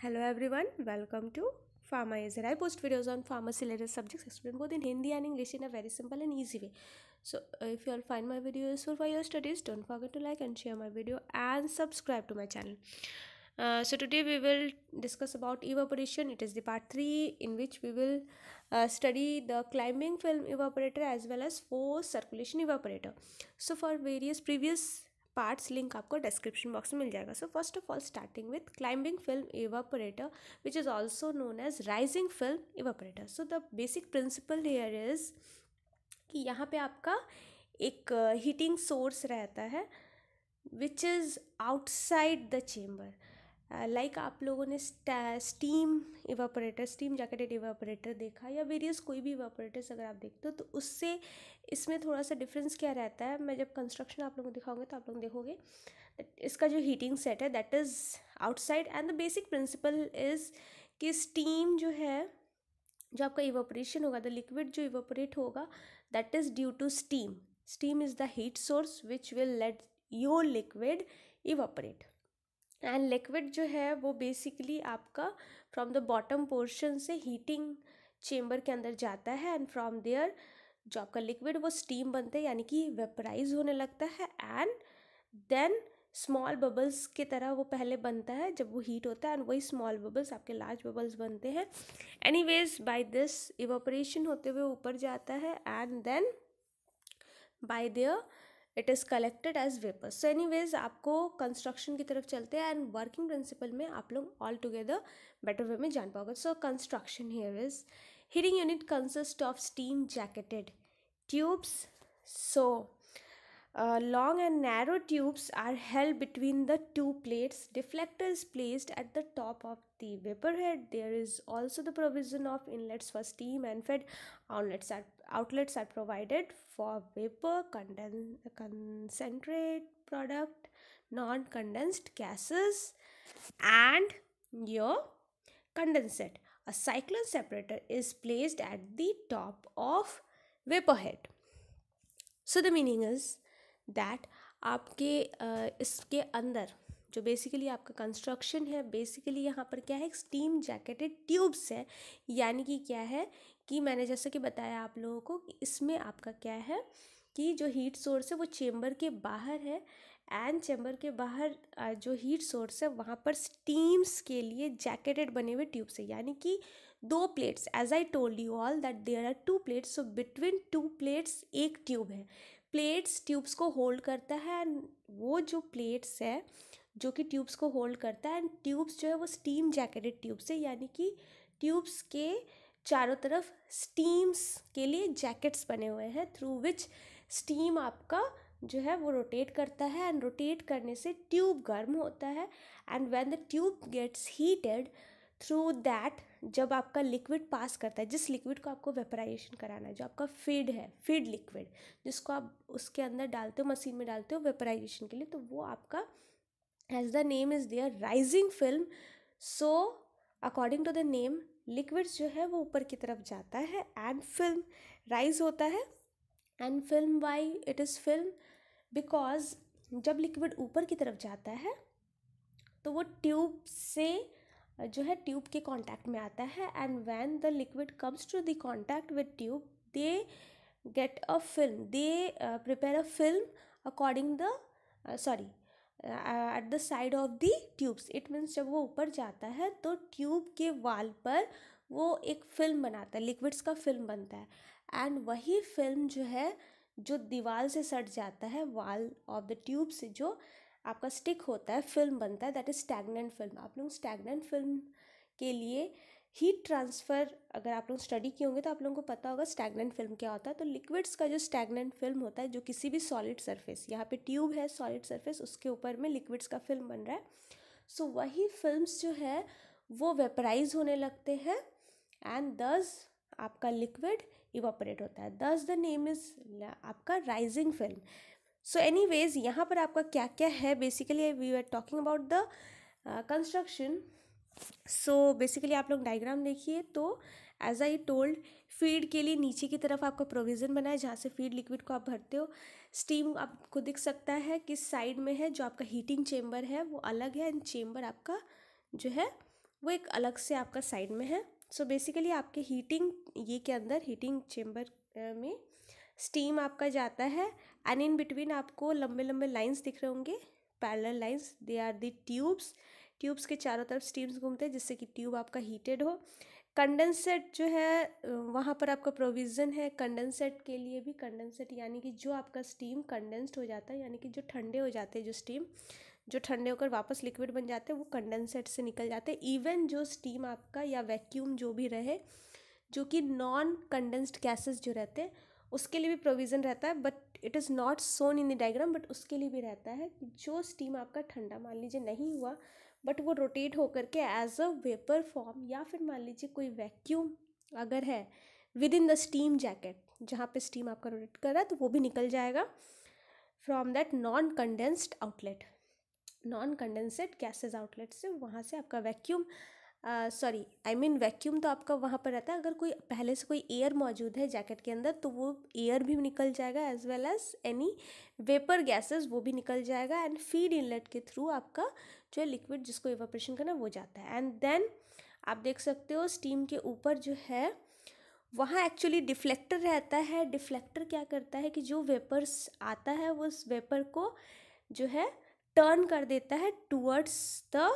Hello everyone, welcome to Pharma Azer. I post videos on pharmacy related subjects explained both in Hindi and English in a very simple and easy way. So uh, if you all find my video useful for your studies, don't forget to like and share my video and subscribe to my channel. Uh, so today we will discuss about evaporation it is the part 3 in which we will uh, study the climbing film evaporator as well as forced circulation evaporator so for various previous parts link आपको description box में मिल जाएगा so first of all starting with climbing film evaporator which is also known as rising film evaporator so the basic principle here is कि यहाँ पे आपका एक heating uh, source रहता है which is outside the chamber like uh, like आप लोगों ने steam evaporator steam jacketed evaporator देखा या वेरियस कोई भी इवापोरेटर्स अगर आप देखते हो तो उससे इसमें थोड़ा सा डिफरेंस क्या रहता है मैं जब कंस्ट्रक्शन आप लोगों को दिखाऊंगी तो आप लोग देखोगे इसका जो हीटिंग सेट है that is outside and the basic principle is कि स्टीम जो है जो आपका इवापोरेशन होगा द लिक्विड जो इवापोरेट होगा that is due to steam steam is the heat source which will let your liquid evaporate and liquid जो है वो बेसिकली आपका फ्रॉम द बॉटम पोर्शन से हीटिंग चेम्बर के अंदर जाता है एंड फ्रॉम देयर जो आपका लिक्विड वो स्टीम बनता है यानी कि वेपराइज होने लगता है एंड देन स्मॉल बबल्स की तरह वो पहले बनता है जब वो हीट होता है एंड वही स्मॉल बबल्स आपके लार्ज बबल्स बनते हैं anyways by this evaporation होते हुए ऊपर जाता है and then by there it is collected as vapour so anyways आपको कंस्ट्रक्शन की तरफ चलते हैं एंड वर्किंग प्रिंसिपल में आप लोग ऑल टुगेदर बेटर वे में जान पाओगे so construction here is heating unit consist of steam jacketed tubes so long and narrow tubes are held between the two plates deflector is placed at the top of the vapor head. there is also the provision of inlets for steam and fed outlets are outlets are provided for vapor condens concentrate product non-condensed gases and your condensate a cyclone separator is placed at the top of vapor head. so the meaning is that आपके इसके अंदर जो basically आपका construction है basically यहाँ पर क्या है स्टीम जैकेटेड ट्यूब्स है यानी कि क्या है कि मैंने जैसा कि बताया आप लोगों को इसमें आपका क्या है कि जो हीट सोर्स है वो चेम्बर के बाहर है एंड चैम्बर के बाहर जो हीट सोर्स है वहाँ पर स्टीम्स के लिए जैकेटेड बने हुए ट्यूब्स है यानी कि दो plates as I told you all that there are two plates so between two plates एक ट्यूब है प्लेट्स ट्यूब्स को होल्ड करता है एंड वो जो प्लेट्स है जो कि ट्यूब्स को होल्ड करता है एंड ट्यूब्स जो है वो स्टीम जैकेटेड ट्यूब्स है यानी कि ट्यूब्स के चारों तरफ स्टीम्स के लिए जैकेट्स बने हुए हैं थ्रू विच स्टीम आपका जो है वो रोटेट करता है एंड रोटेट करने से ट्यूब गर्म होता है and when the tube gets heated through that जब आपका लिक्विड पास करता है जिस लिक्विड को आपको वेपराइजेशन कराना है जो आपका फीड है फीड लिक्विड जिसको आप उसके अंदर डालते हो मशीन में डालते हो वेपराइजेशन के लिए तो वो आपका as the name is there rising film so according to the name liquids जो है वो ऊपर की तरफ जाता है एंड फिल्म राइज होता है and film why it is film because जब लिक्विड ऊपर की तरफ जाता है तो वो ट्यूब से जो है ट्यूब के कॉन्टैक्ट में आता है and when the liquid comes to the contact with tube they get a film they prepare a film according the sorry at the side of the tubes it means जब वो ऊपर जाता है तो ट्यूब के वाल पर वो एक फिल्म बनाता है लिक्विड्स का फिल्म बनता है एंड वही फिल्म जो है जो दीवार से सट जाता है वाल ऑफ द ट्यूब से जो आपका स्टिक होता है फिल्म बनता है दैट इज़ स्टैगनेंट फिल्म आप लोग स्टैगनेंट फिल्म के लिए हीट ट्रांसफ़र अगर आप लोग स्टडी किए होंगे तो आप लोगों को पता होगा स्टैगनेंट फिल्म क्या होता है तो लिक्विड्स का जो स्टैगनेंट फिल्म होता है जो किसी भी सॉलिड सरफेस यहाँ पे ट्यूब है सॉलिड सरफेस उसके ऊपर में लिक्विड्स का फिल्म बन रहा है सो so, वही फिल्म्स जो है वो वेपराइज होने लगते हैं एंड दस आपका लिक्विड इवापरेट होता है दस द नेम इज़ आपका rising film so anyways यहाँ पर आपका क्या क्या है basically we are talking about the construction so so, basically आप लोग डायग्राम देखिए तो एज आई टोल्ड फीड के लिए नीचे की तरफ आपका प्रोविज़न बना है जहाँ से फीड लिक्विड को आप भरते हो स्टीम आपको दिख सकता है किस साइड में है जो आपका हीटिंग चेम्बर है वो अलग है एंड चेम्बर आपका जो है वो एक अलग से आपका साइड में है सो so बेसिकली आपके हीटिंग ये के अंदर हीटिंग चेम्बर में स्टीम आपका जाता है एंड इन बिटवीन आपको लंबे लंबे लाइंस दिख रहे होंगे parallel lines they are the tubes tubes के चारों तरफ स्टीम्स घूमते हैं जिससे कि ट्यूब आपका हीटेड हो कंडेंसेट जो है वहाँ पर आपका प्रोविज़न है कंडेंसेट के लिए भी कंडेंसेट यानी कि जो आपका स्टीम कंडेंस्ड हो जाता है यानी कि जो ठंडे हो जाते हैं जो स्टीम जो ठंडे होकर वापस लिक्विड बन जाते हैं वो कंडेंसेट से निकल जाते हैं इवन जो स्टीम आपका या वैक्यूम जो भी रहे जो कि नॉन कंडेंस्ड गैसेस जो रहते हैं उसके लिए भी प्रोविज़न रहता है but it is not shown in the diagram but उसके लिए भी रहता है जो स्टीम आपका ठंडा मान लीजिए नहीं हुआ बट वो रोटेट होकर के एज अ वेपर फॉर्म या फिर मान लीजिए कोई वैक्यूम अगर है within the steam jacket जहाँ पे स्टीम आपका रोटेट कर रहा है तो वो भी निकल जाएगा from that non condensed outlet non condensed gases outlet से वहाँ से आपका vacuum sorry I mean vacuum तो आपका वहाँ पर रहता है अगर कोई पहले से कोई एयर मौजूद है जैकेट के अंदर तो वो एयर भी निकल जाएगा as well as any vapour gases वो भी निकल जाएगा एंड फीड इनलेट के थ्रू आपका जो है लिक्विड जिसको एवापरेशन करना वो जाता है एंड देन आप देख सकते हो स्टीम के ऊपर जो है वहाँ एक्चुअली डिफ्लेक्टर रहता है डिफ्लेक्टर क्या करता है कि जो वेपर्स आता है उस वेपर को जो है टर्न कर देता है टूवर्ड्स द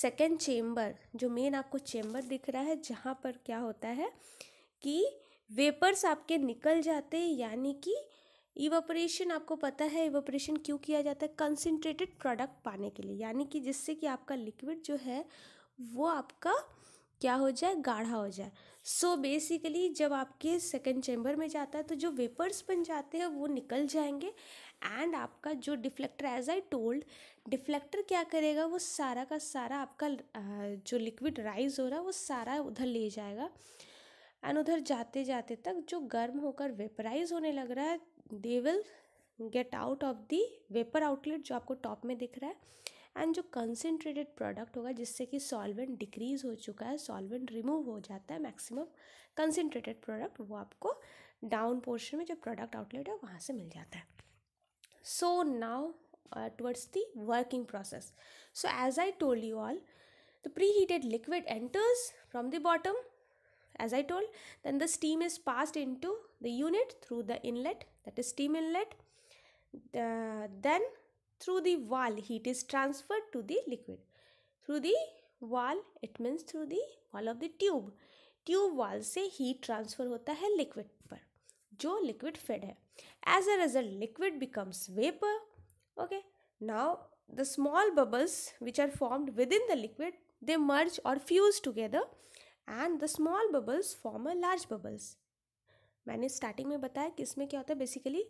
सेकेंड चेम्बर जो मेन आपको चेम्बर दिख रहा है जहाँ पर क्या होता है कि वेपर्स आपके निकल जाते हैं यानी कि इवोपरेशन आपको पता है इवोपरेशन क्यों किया जाता है कंसनट्रेटेड प्रोडक्ट पाने के लिए यानी कि जिससे कि आपका लिक्विड जो है वो आपका क्या हो जाए गाढ़ा हो जाए सो so बेसिकली जब आपके सेकेंड चैम्बर में जाता है तो जो वेपर्स बन जाते हैं वो निकल जाएंगे एंड आपका जो deflector as I told deflector क्या करेगा वो सारा का सारा आपका जो लिक्विड राइज हो रहा है वो सारा उधर ले जाएगा एंड उधर जाते जाते तक जो गर्म होकर वेपराइज होने लग रहा है they will get out of the vapour outlet जो आपको टॉप में दिख रहा है एंड जो कंसेंट्रेटेड प्रोडक्ट होगा जिससे कि सॉल्वेंट डिक्रीज हो चुका है सॉल्वेंट रिमूव हो जाता है मैक्सिमम कंसेंट्रेटेड प्रोडक्ट वो आपको डाउन पोर्शन में जो प्रोडक्ट आउटलेट है वहाँ से मिल जाता है so now uh, towards the working process so as i told you all the preheated liquid enters from the bottom as i told then the steam is passed into the unit through the inlet that is steam inlet then through the valve heat is transferred to the liquid through the valve it means through the valve of the tube Tube valve say heat transfer होता है liquid पर जो liquid fed है As a result, liquid becomes vapor. Okay. Now, the small bubbles which are formed within the liquid, they merge or fuse together and the small bubbles form a large bubbles. मैंने starting में बताया कि इसमें क्या होता है basically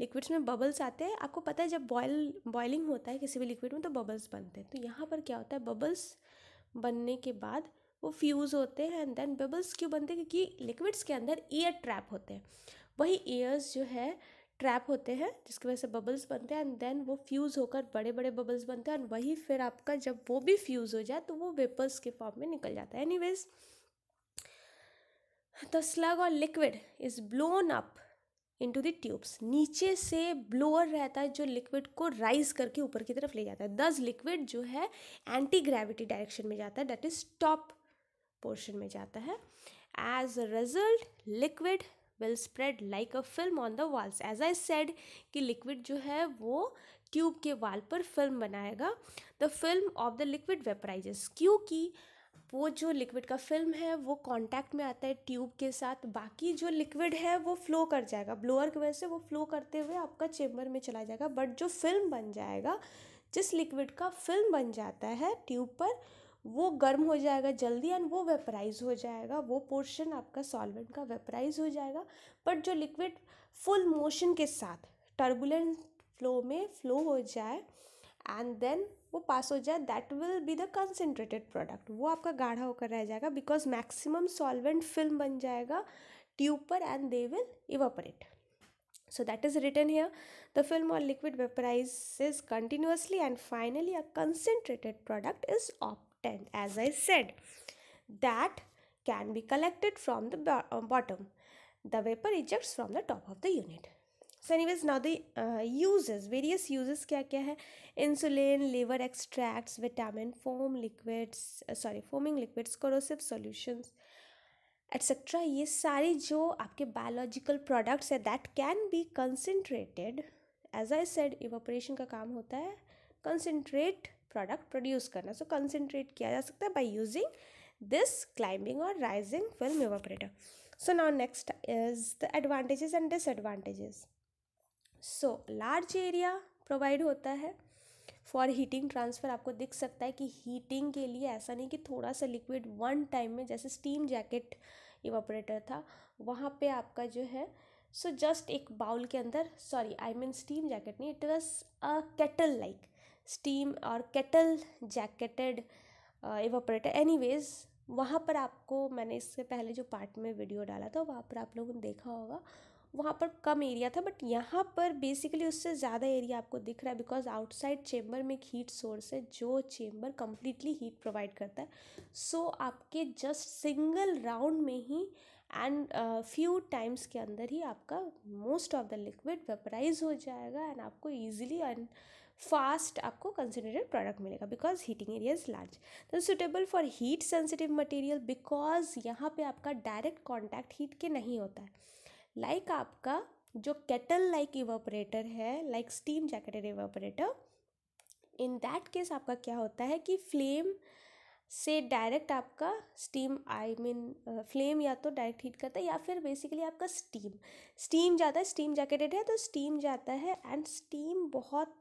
liquids में bubbles आते हैं आपको पता है जब बॉयल बॉयलिंग होता है किसी भी लिक्विड में तो बबल्स बनते हैं तो यहाँ पर क्या होता है बबल्स बनने के बाद वो फ्यूज़ होते हैं एंड देन बबल्स क्यों बनते हैं क्योंकि लिक्विड्स के अंदर एयर ट्रैप होते हैं वही एयर्स जो है ट्रैप होते हैं जिसकी वजह से बबल्स बनते हैं एंड देन वो फ्यूज़ होकर बड़े बड़े बबल्स बनते हैं और वही फिर आपका जब वो भी फ्यूज़ हो जाए तो वो वेपर्स के फॉर्म में निकल जाता है वेज द स्लग और liquid is blown up in the tubes नीचे से ब्लोअर रहता है जो लिक्विड को राइज करके ऊपर की तरफ ले जाता है दस लिक्विड जो है एंटी ग्रेविटी डायरेक्शन में जाता है डेट इज टॉप पोर्शन में जाता है as a result liquid will spread like a film on the walls as I said कि लिक्विड जो है वो ट्यूब के वाल पर फिल्म बनाएगा the film of the liquid vaporises क्योंकि वो जो लिक्विड का फिल्म है वो कांटेक्ट में आता है ट्यूब के साथ बाकी जो लिक्विड है वो फ्लो कर जाएगा ब्लोअर की वजह से वो फ्लो करते हुए आपका चेम्बर में चला जाएगा बट जो फिल्म बन जाएगा जिस लिक्विड का फिल्म बन जाता है ट्यूब पर वो गर्म हो जाएगा जल्दी एंड वो वेपराइज हो जाएगा वो पोर्शन आपका सॉल्वेंट का वेपराइज हो जाएगा बट जो लिक्विड फुल मोशन के साथ टर्बुलेंट फ्लो में फ्लो हो जाए एंड देन वो पास हो जाए that will be the concentrated product वो आपका गाढ़ा होकर रह जाएगा बिकॉज मैक्सिमम सॉल्वेंट फिल्म बन जाएगा ट्यूब पर and they will evaporate that is return here the film और liquid vaporise is continuously and finally a concentrated product is up 10th as I said that can be collected from the bottom. The vapor ejects from the top of the unit. So anyways now the uh, uses various uses क्या क्या है insulin liver extracts vitamin foam liquids uh, sorry foaming liquids corrosive solutions etcetera ये सारी जो आपके biological products है that can be concentrated as I said evaporation का काम होता है कंसनट्रेट प्रोडक्ट प्रोड्यूस करना सो so, कंसनट्रेट किया जा सकता है बाई यूजिंग दिस क्लाइंबिंग और rising film evaporator so now next is the advantages and disadvantages so large area provide होता है फॉर हीटिंग ट्रांसफ़र आपको दिख सकता है कि हीटिंग के लिए ऐसा नहीं कि थोड़ा सा लिक्विड वन टाइम में जैसे स्टीम जैकेट इवापरेटर था वहाँ पे आपका जो है सो so जस्ट एक बाउल के अंदर sorry I mean steam jacket नहीं it was a kettle like steam और केटल जैकेटेड एनी एनीवेज वहाँ पर आपको मैंने इससे पहले जो पार्ट में वीडियो डाला था वहाँ पर आप लोगों ने देखा होगा वहाँ पर कम एरिया था बट यहाँ पर बेसिकली उससे ज़्यादा एरिया आपको दिख रहा है बिकॉज आउटसाइड चेम्बर में एक हीट सोर्स है जो चेम्बर कम्प्लीटली हीट प्रोवाइड करता है सो so, आपके जस्ट सिंगल राउंड में ही एंड फ्यू टाइम्स के अंदर ही आपका most of the liquid vaporise हो जाएगा एंड आपको ईजिली एंड फास्ट आपको कंसनट्रेटेड प्रोडक्ट मिलेगा because heating area is large तो suitable for heat sensitive material because यहाँ पर आपका डायरेक्ट कॉन्टैक्ट हीट के नहीं होता है लाइक like आपका जो केटल लाइक इवापरेटर है like steam jacketed evaporator in that case आपका क्या होता है कि फ्लेम से डायरेक्ट आपका स्टीम आई मीन फ्लेम या तो डायरेक्ट हीट करता है या फिर बेसिकली आपका स्टीम स्टीम जाता है स्टीम जैकेटेड है तो स्टीम जाता है एंड स्टीम बहुत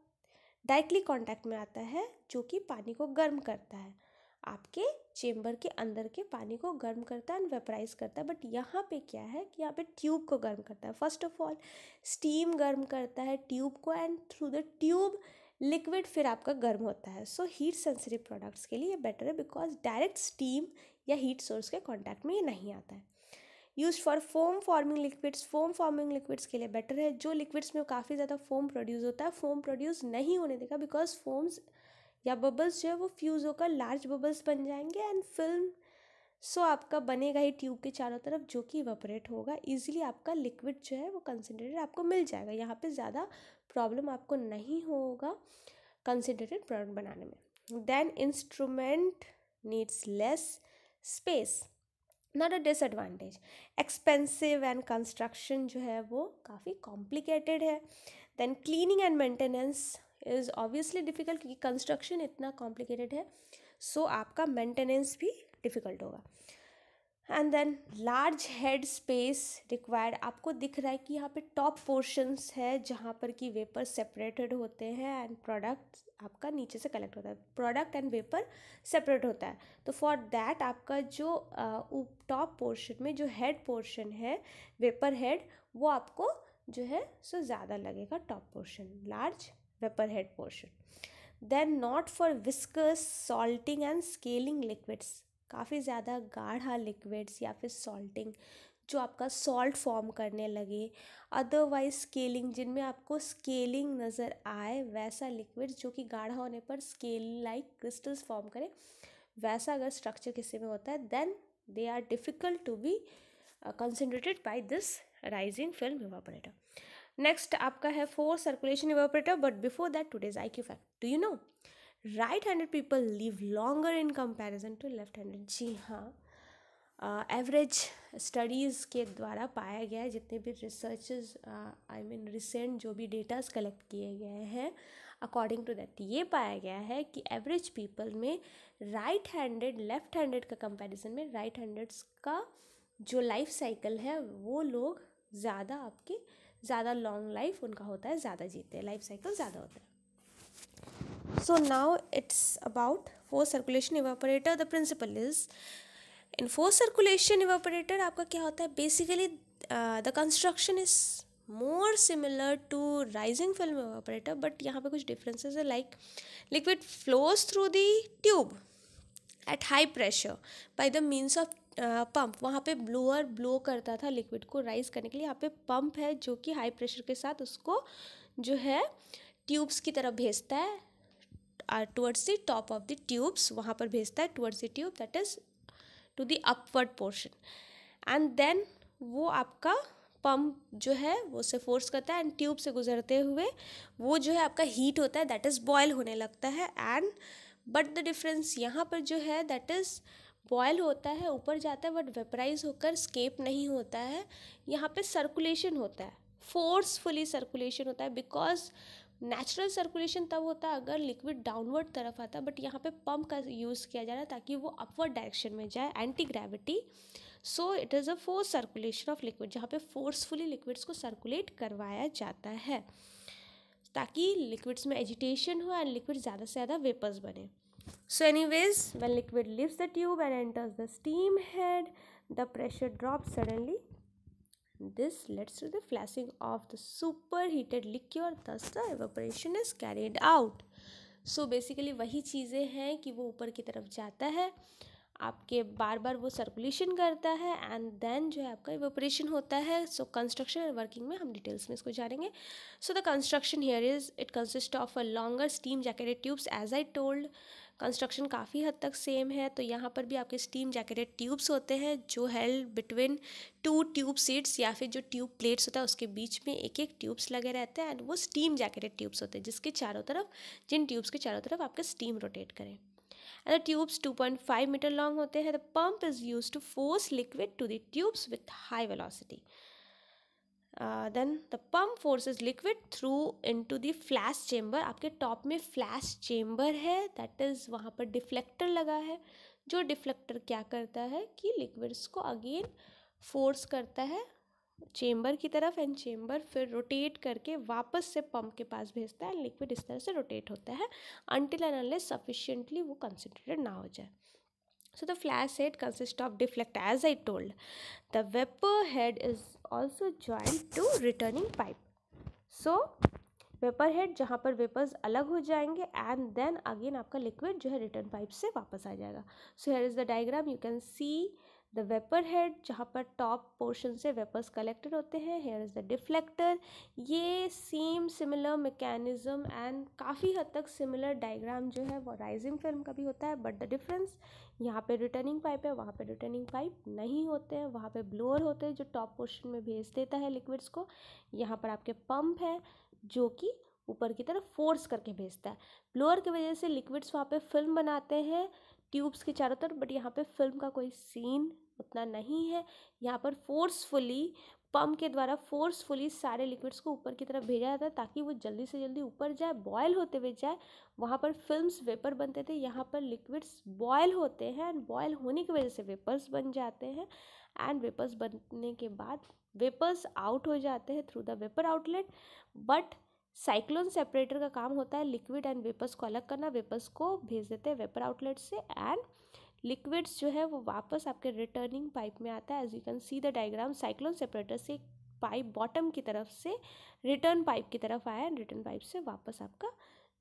डायरेक्टली कांटेक्ट में आता है जो कि पानी को गर्म करता है आपके चेम्बर के अंदर के पानी को गर्म करता है एंड वेपराइज करता है बट यहाँ पे क्या है कि यहाँ पे ट्यूब को गर्म करता है फर्स्ट ऑफ ऑल स्टीम गर्म करता है ट्यूब को and through the tube liquid फिर आपका गर्म होता है सो हीट सेंसिटिव प्रोडक्ट्स के लिए बेटर है बिकॉज डायरेक्ट स्टीम या हीट सोर्स के कॉन्टैक्ट में ये नहीं आता है use for foam forming liquids foam forming liquids के लिए बेटर है जो लिक्विड्स में काफ़ी ज़्यादा फोम प्रोड्यूस होता है फोम प्रोड्यूस नहीं होने देगा बिकॉज फोम्स या बबल्स जो है वो फ्यूज़ होकर लार्ज बबल्स बन जाएंगे एंड फिल्म सो आपका बनेगा ही ट्यूब के चारों तरफ जो कि इवापोरेट होगा इजीली आपका लिक्विड जो है वो कंसनट्रेटेड आपको मिल जाएगा यहाँ पे ज़्यादा प्रॉब्लम आपको नहीं होगा कंसनट्रेटेड प्रोडक्ट बनाने में then instrument needs less space not a disadvantage expensive and construction जो है वो काफ़ी कॉम्प्लिकेटेड है then cleaning and maintenance is obviously difficult क्योंकि कंस्ट्रक्शन इतना कॉम्प्लिकेटेड है सो so, आपका मेंटेनेंस भी डिफ़िकल्ट होगा and then large head space required आपको दिख रहा है कि यहाँ पे टॉप पोर्शंस है जहाँ पर कि वेपर सेपरेटेड होते हैं एंड प्रोडक्ट आपका नीचे से कलेक्ट होता है प्रोडक्ट एंड वेपर सेपरेट होता है तो फॉर दैट आपका जो टॉप पोर्शन में जो हेड पोर्शन है वेपर हेड वो आपको जो है सो ज़्यादा लगेगा top portion large vapour head portion then not for viscous salting and scaling liquids काफ़ी ज़्यादा गाढ़ा लिक्विड्स या फिर सॉल्टिंग जो आपका सॉल्ट फॉर्म करने लगे अदरवाइज स्केलिंग जिनमें आपको स्केलिंग नज़र आए वैसा लिक्विड जो कि गाढ़ा होने पर स्केल लाइक क्रिस्टल्स फॉर्म करें वैसा अगर स्ट्रक्चर किसी में होता है then they are difficult to be concentrated by this rising film evaporator next आपका है forced circulation evaporator but before that today's I Q fact do you know right handed people live longer in comparison to left handed जी हाँ average studies के द्वारा पाया गया है जितने भी रिसर्च आई मीन रिसेंट जो भी डेटाज कलेक्ट किए गए हैं अकॉर्डिंग टू दैट ये पाया गया है कि एवरेज पीपल में राइट हैंडेड लेफ्ट हैंडेड का कंपैरिजन में राइट हैंडेड का जो लाइफ साइकिल है वो लोग ज़्यादा आपके ज़्यादा लॉन्ग लाइफ उनका होता है ज़्यादा जीते हैं लाइफ साइकिल ज़्यादा होता है So now it's about forced circulation evaporator. The principle is in forced circulation evaporator आपका क्या होता है basically uh, the construction is more similar to rising film evaporator but यहाँ पे कुछ differences है like liquid flows through the tube at high pressure by the means of pump uh, वहाँ पे ब्लोअर ब्लो करता था लिक्विड को rise करने के लिए यहाँ पे पंप है जो कि हाई प्रेशर के साथ उसको जो है ट्यूब्स की तरफ भेजता है towards the top of the tubes वहाँ पर भेजता है towards the tube that is to the upward portion and then वो आपका पम्प जो है वो उसे फोर्स करता है एंड ट्यूब से गुजरते हुए वो जो है आपका हीट होता है दैट इज़ बॉयल होने लगता है एंड बट द डिफरेंस यहाँ पर जो है दैट इज़ बॉयल होता है ऊपर जाता है बट वेपराइज होकर स्केप नहीं होता है यहाँ पे सर्कुलेशन होता है फोर्सफुली सर्कुलेशन होता है बिकॉज नेचुरल सर्कुलेशन तब होता अगर लिक्विड डाउनवर्ड तरफ आता बट यहाँ पे पंप का यूज़ किया जा रहा है ताकि वो अपवर्ड डायरेक्शन में जाए anti gravity so it is a force circulation of liquid जहाँ पे फोर्सफुली लिक्विड्स को सर्कुलेट करवाया जाता है ताकि लिक्विड्स में एजिटेशन हो एंड लिक्विड ज़्यादा से ज़्यादा वेपर्स बने so anyways when liquid leaves the tube and enters the steam head the pressure drop suddenly This leads to the flashing of the superheated liquor, thus the evaporation is carried out. So so basically वही चीज़ें हैं कि वो ऊपर की तरफ जाता है आपके बार बार वो सर्कुलेशन करता है एंड देन जो है आपका इवोपरेशन होता है सो कंस्ट्रक्शन एंड वर्किंग में हम डिटेल्स में इसको जानेंगे so the construction here is it consist of a longer steam jacketed tubes as I told construction काफ़ी हद तक सेम है तो यहाँ पर भी आपके स्टीम जैकेटेड ट्यूब्स होते हैं जो held between two tube sheets या फिर जो ट्यूब प्लेट्स होता है उसके बीच में एक एक ट्यूब्स लगे रहते हैं एंड वो स्टीम जैकेटेड ट्यूब्स होते हैं जिसके चारों तरफ जिन ट्यूब्स के चारों तरफ आपके स्टीम रोटेट करें tubes two point five metre long होते हैं the pump is use to force liquid to the tubes with high velocity the pump force is liquid through into the flash chamber आपके top में flash chamber है that is वहाँ पर deflector लगा है जो डिफ्लेक्टर क्या करता है कि लिक्विड्स को अगेन फोर्स करता है चेम्बर की तरफ एंड चेम्बर फिर रोटेट करके वापस से पम्प के पास भेजता है लिक्विड इस तरह से रोटेट होता है अनटिल एंड अनलेस सफिशियंटली वो कंसनट्रेटेड ना हो जाए So the flash head consists of deflect as I told. The vapor head is also joined to returning pipe. So vapour head जहाँ पर वेपर्स अलग हो जाएंगे एंड देन अगेन आपका लिक्विड जो है रिटर्न पाइप से वापस आ जाएगा so here is the diagram you can see the vapour head जहाँ पर टॉप पोर्शन से वेपर्स कलेक्टेड होते हैं हेयर इज़ द डिफ्लेक्टर ये सेम सिमिलर मैकेनिज़्म एंड काफ़ी हद तक सिमिलर डायग्राम जो है वो राइजिंग फिल्म का भी होता है बट द डिफरेंस यहाँ पे रिटर्निंग पाइप है वहाँ पे रिटर्निंग पाइप नहीं होते हैं वहाँ पे ब्लोअर होते हैं जो टॉप पोर्शन में भेज देता है लिक्विड्स को यहाँ पर आपके पंप है जो कि ऊपर की तरफ फोर्स करके भेजता है ब्लोअर की वजह से लिक्विड्स वहाँ पर फिल्म बनाते हैं ट्यूब्स के चारों तरफ बट यहाँ पे फिल्म का कोई सीन उतना नहीं है यहाँ पर फोर्सफुली पम्प के द्वारा फोर्सफुली सारे लिक्विड्स को ऊपर की तरफ भेजा जाता है ताकि वो जल्दी से जल्दी ऊपर जाए बॉयल होते हुए जाए वहाँ पर फिल्म्स वेपर बनते थे यहाँ पर लिक्विड्स बॉयल होते हैं एंड बॉयल होने की वजह से वेपर्स बन जाते हैं एंड वेपर्स बनने के बाद वेपर्स आउट हो जाते हैं through the vapour outlet but cyclone separator का काम होता है लिक्विड एंड वेपर्स को अलग करना वेपर्स को भेज देते हैं वेपर आउटलेट से एंड लिक्विड्स जो है वो वापस आपके रिटर्निंग पाइप में आता है as you can see the diagram cyclone separator से पाइप बॉटम की तरफ से रिटर्न पाइप की तरफ आया एंड रिटर्न पाइप से वापस आपका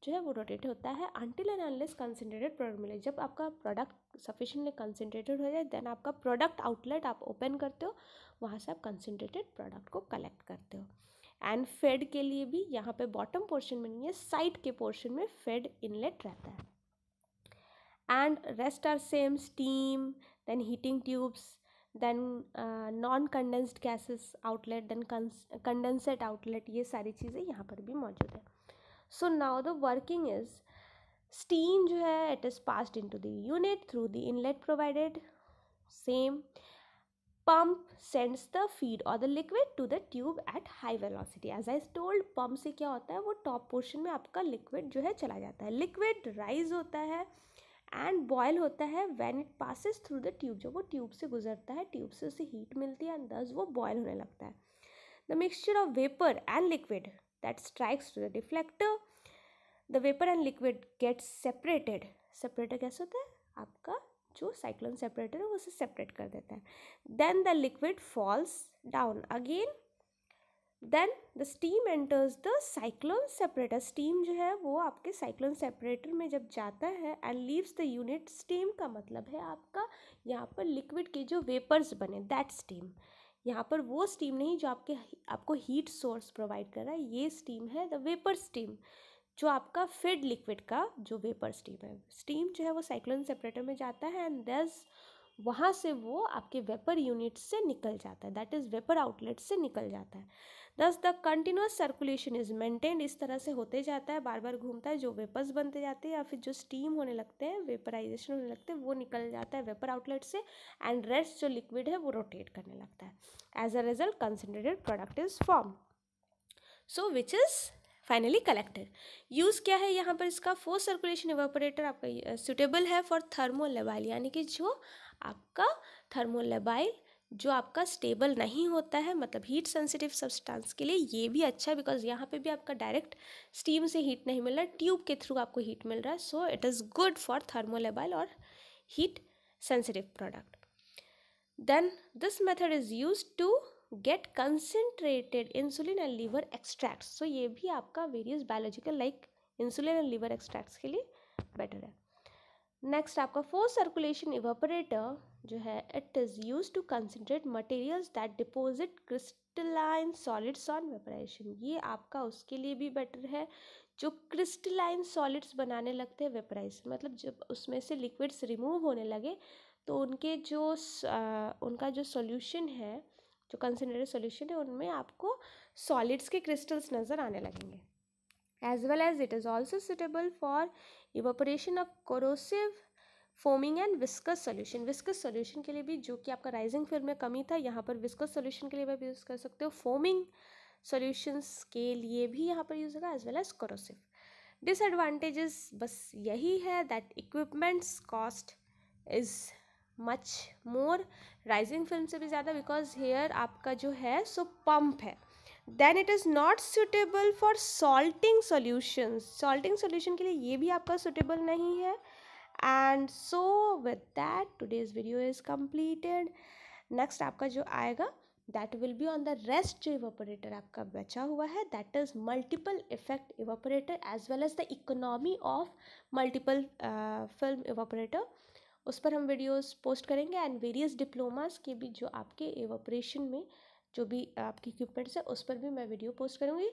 जो है वो रोटेट होता है until and unless concentrated product मिले जब आपका प्रोडक्ट सफिशेंटली कंसनट्रेटेड हो जाए देन आपका प्रोडक्ट आउटलेट आप ओपन करते हो वहाँ से आप कंसनट्रेटेड प्रोडक्ट को कलेक्ट करते हो एंड फेड के लिए भी यहाँ पे बॉटम पोर्शन में नहीं है साइड के पोर्शन में फेड इनलेट रहता है and rest are same steam then heating tubes then non condensed gases outlet then condensed outlet ये सारी चीज़ें यहाँ पर भी मौजूद है so now the working is steam जो है it is passed into the unit through the inlet provided same pump sends the feed और the liquid to the tube at high velocity as I told pump से क्या होता है वो top portion में आपका लिक्विड जो है चला जाता है लिक्विड राइज होता है एंड बॉयल होता है when it passes through the tube जब वो ट्यूब से गुजरता है ट्यूब से उसे हीट मिलती है एंड दस वो बॉयल होने लगता है the mixture of vapour and liquid that strikes to the reflector the vapour and liquid gets separated separator कैसे होता है आपका जो साइक्लोन सेपरेटर है उसे सेपरेट कर देता है then the liquid falls down again then the steam enters the cyclone separator steam जो है वो आपके साइक्लोन सेपरेटर में जब जाता है and leaves the unit steam का मतलब है आपका यहाँ पर लिक्विड के जो वेपर्स बने दैट स्टीम यहाँ पर वो स्टीम नहीं जो आपके आपको हीट सोर्स प्रोवाइड कर रहा है ये स्टीम है द वेपर स्टीम जो आपका फिड लिक्विड का जो वेपर स्टीम है स्टीम जो है वो साइक्लोन सेपरेटर में जाता है एंड दस वहाँ से वो आपके वेपर यूनिट से निकल जाता है दैट इज़ वेपर आउटलेट से निकल जाता है thus the continuous circulation is maintained इस तरह से होते जाता है बार बार घूमता है जो वेपर्स बनते जाते हैं या फिर जो स्टीम होने लगते हैं वेपराइजेशन होने लगते हैं वो निकल जाता है वेपर आउटलेट से एंड रेस्ट जो लिक्विड है वो रोटेट करने लगता है as a result concentrated product is form so which is finally collected use क्या है यहाँ पर इसका फोर्स सर्कुलेशन एवेपोरेटर आपका सुटेबल है फॉर थर्मोलेबाइल यानी कि जो आपका थर्मोलेबाइल जो आपका स्टेबल नहीं होता है मतलब हीट सेंसिटिव सब्सटेंस के लिए ये भी अच्छा है बिकॉज यहाँ पे भी आपका डायरेक्ट स्टीम से हीट नहीं मिल रहा ट्यूब के थ्रू आपको हीट मिल रहा है so it is good for thermolabile और heat sensitive product then this method is use to get concentrated insulin and liver extract so ये भी आपका various biological like insulin and liver extracts के लिए बेटर है नेक्स्ट आपका four circulation evaporator जो है it is use to concentrate materials that deposit crystalline solids on vaporization ये आपका उसके लिए भी बेटर है जो क्रिस्टलाइन सॉलिड्स बनाने लगते हैं वेपराइजेशन मतलब जब उसमें से लिक्विड्स रिमूव होने लगे तो उनके जो आ, उनका जो सॉल्यूशन है जो कंसिडरेड सोल्यूशन है उनमें आपको सॉलिड्स के क्रिस्टल्स नज़र आने लगेंगे as well as it is also suitable for evaporation of corrosive foaming and viscous solution viscous solution के लिए भी जो कि आपका राइजिंग फिल्म में कमी था यहाँ पर विस्कस सोल्यूशन के लिए भी आप यूज़ कर सकते हो फोमिंग सोल्यूशंस के लिए भी यहाँ पर यूज़ होगा as well as corrosive disadvantages बस यही है that equipments cost is much more rising film से भी ज़्यादा बिकॉज हेयर आपका जो है सो पम्प है then it is not suitable for salting solution salting solution के लिए ये भी आपका सुटेबल नहीं है and so with that today's video is completed next आपका जो आएगा that will be on the rest जो इवोपरेटर आपका बचा हुआ है that is multiple effect evaporator as well as the economy of multiple film evaporator उस पर हम वीडियोस पोस्ट करेंगे एंड वेरियस डिप्लोमास के भी जो आपके एवोपरेशन में जो भी आपकी इक्विपमेंट्स है उस पर भी मैं वीडियो पोस्ट करूँगी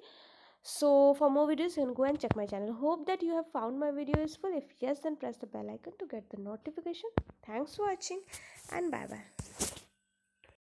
so for more videos you go and check my channel hope that you have found my video for if yes then press the bell icon to get the notification thanks for watching and bye bye